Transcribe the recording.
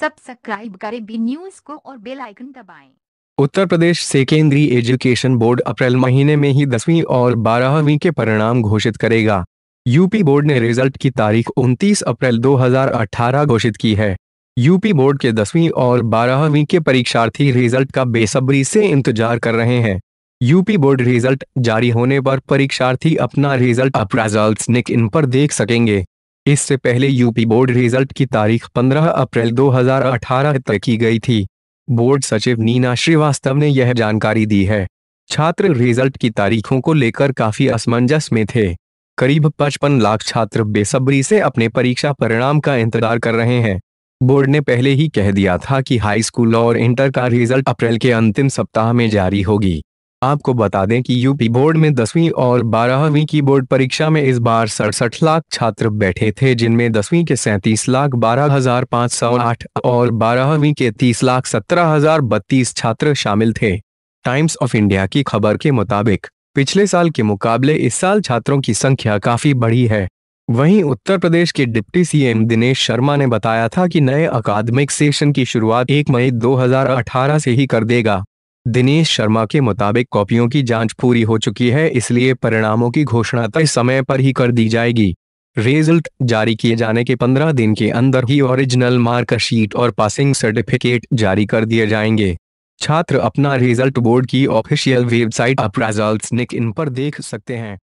Subscribe करें B news को और बेल आइकन दबाएं। उत्तर प्रदेश से केंद्रीय एजुकेशन बोर्ड अप्रैल महीने में ही दसवीं और बारहवीं के परिणाम घोषित करेगा यूपी बोर्ड ने रिजल्ट की तारीख 29 अप्रैल 2018 घोषित की है यूपी बोर्ड के दसवीं और बारहवीं के परीक्षार्थी रिजल्ट का बेसब्री से इंतजार कर रहे हैं यूपी बोर्ड रिजल्ट जारी होने पर परीक्षार्थी अपना रिजल्ट अप्रेजल्ट निक इन पर देख सकेंगे इससे पहले यूपी बोर्ड रिजल्ट की तारीख 15 अप्रैल 2018 तक की गई थी बोर्ड सचिव नीना श्रीवास्तव ने यह जानकारी दी है छात्र रिजल्ट की तारीखों को लेकर काफी असमंजस में थे करीब 55 लाख छात्र बेसब्री से अपने परीक्षा परिणाम का इंतजार कर रहे हैं बोर्ड ने पहले ही कह दिया था कि हाई स्कूल और इंटर का रिजल्ट अप्रैल के अंतिम सप्ताह में जारी होगी आपको बता दें कि यूपी बोर्ड में दसवीं और बारहवीं की बोर्ड परीक्षा में इस बार सड़सठ लाख छात्र बैठे थे जिनमें दसवीं के सैतीस लाख बारह हजार पाँच सौ आठ और बारहवीं के तीस लाख सत्रह हजार बत्तीस छात्र शामिल थे टाइम्स ऑफ इंडिया की खबर के मुताबिक पिछले साल के मुकाबले इस साल छात्रों की संख्या काफी बढ़ी है वहीं उत्तर प्रदेश के डिप्टी सीएम दिनेश शर्मा ने बताया था कि नए अकादमिक सेशन की शुरुआत 1 मई 2018 से ही कर देगा दिनेश शर्मा के मुताबिक कॉपियों की जांच पूरी हो चुकी है इसलिए परिणामों की घोषणा तय समय पर ही कर दी जाएगी रिजल्ट जारी किए जाने के 15 दिन के अंदर ही ओरिजिनल मार्कशीट और पासिंग सर्टिफिकेट जारी कर दिए जाएंगे छात्र अपना रिजल्ट बोर्ड की ऑफिशियल वेबसाइट अपराजल्ट निक इन पर देख सकते हैं